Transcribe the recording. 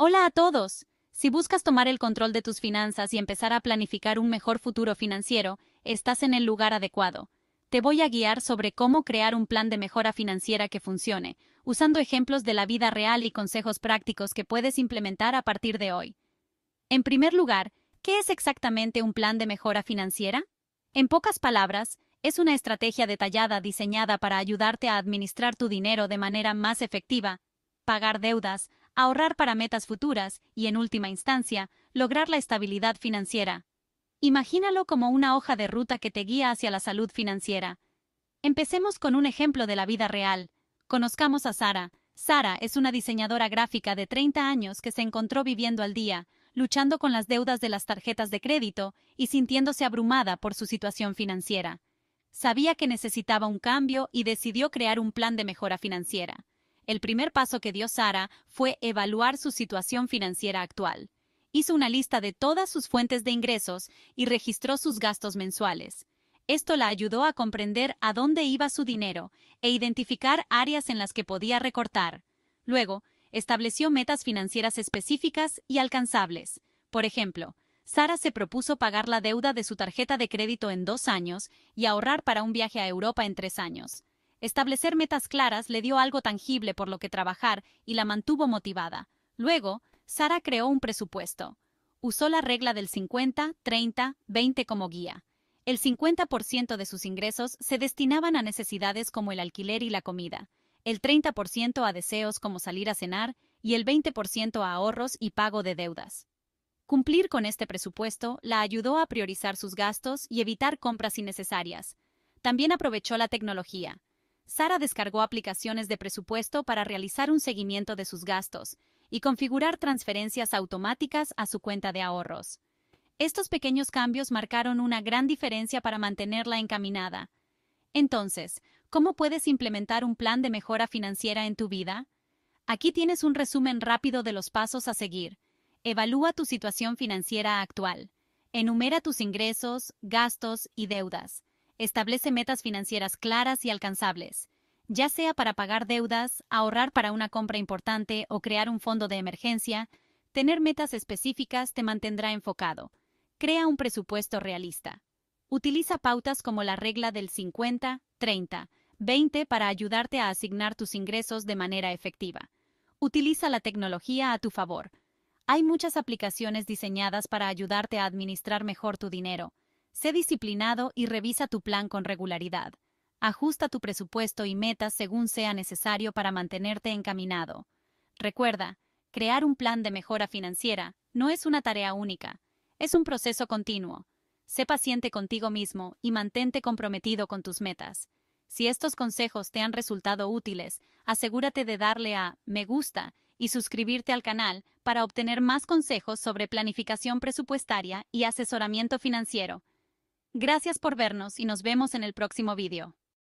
Hola a todos. Si buscas tomar el control de tus finanzas y empezar a planificar un mejor futuro financiero, estás en el lugar adecuado. Te voy a guiar sobre cómo crear un plan de mejora financiera que funcione, usando ejemplos de la vida real y consejos prácticos que puedes implementar a partir de hoy. En primer lugar, ¿qué es exactamente un plan de mejora financiera? En pocas palabras, es una estrategia detallada diseñada para ayudarte a administrar tu dinero de manera más efectiva, pagar deudas, ahorrar para metas futuras y, en última instancia, lograr la estabilidad financiera. Imagínalo como una hoja de ruta que te guía hacia la salud financiera. Empecemos con un ejemplo de la vida real. Conozcamos a Sara. Sara es una diseñadora gráfica de 30 años que se encontró viviendo al día, luchando con las deudas de las tarjetas de crédito y sintiéndose abrumada por su situación financiera. Sabía que necesitaba un cambio y decidió crear un plan de mejora financiera. El primer paso que dio Sara fue evaluar su situación financiera actual. Hizo una lista de todas sus fuentes de ingresos y registró sus gastos mensuales. Esto la ayudó a comprender a dónde iba su dinero e identificar áreas en las que podía recortar. Luego, estableció metas financieras específicas y alcanzables. Por ejemplo, Sara se propuso pagar la deuda de su tarjeta de crédito en dos años y ahorrar para un viaje a Europa en tres años. Establecer metas claras le dio algo tangible por lo que trabajar y la mantuvo motivada. Luego, Sara creó un presupuesto. Usó la regla del 50, 30, 20 como guía. El 50% de sus ingresos se destinaban a necesidades como el alquiler y la comida, el 30% a deseos como salir a cenar y el 20% a ahorros y pago de deudas. Cumplir con este presupuesto la ayudó a priorizar sus gastos y evitar compras innecesarias. También aprovechó la tecnología Sara descargó aplicaciones de presupuesto para realizar un seguimiento de sus gastos y configurar transferencias automáticas a su cuenta de ahorros. Estos pequeños cambios marcaron una gran diferencia para mantenerla encaminada. Entonces, ¿cómo puedes implementar un plan de mejora financiera en tu vida? Aquí tienes un resumen rápido de los pasos a seguir. Evalúa tu situación financiera actual. Enumera tus ingresos, gastos y deudas. Establece metas financieras claras y alcanzables, ya sea para pagar deudas, ahorrar para una compra importante o crear un fondo de emergencia, tener metas específicas te mantendrá enfocado. Crea un presupuesto realista. Utiliza pautas como la regla del 50, 30, 20 para ayudarte a asignar tus ingresos de manera efectiva. Utiliza la tecnología a tu favor. Hay muchas aplicaciones diseñadas para ayudarte a administrar mejor tu dinero. Sé disciplinado y revisa tu plan con regularidad. Ajusta tu presupuesto y metas según sea necesario para mantenerte encaminado. Recuerda, crear un plan de mejora financiera no es una tarea única, es un proceso continuo. Sé paciente contigo mismo y mantente comprometido con tus metas. Si estos consejos te han resultado útiles, asegúrate de darle a me gusta y suscribirte al canal para obtener más consejos sobre planificación presupuestaria y asesoramiento financiero. Gracias por vernos y nos vemos en el próximo vídeo.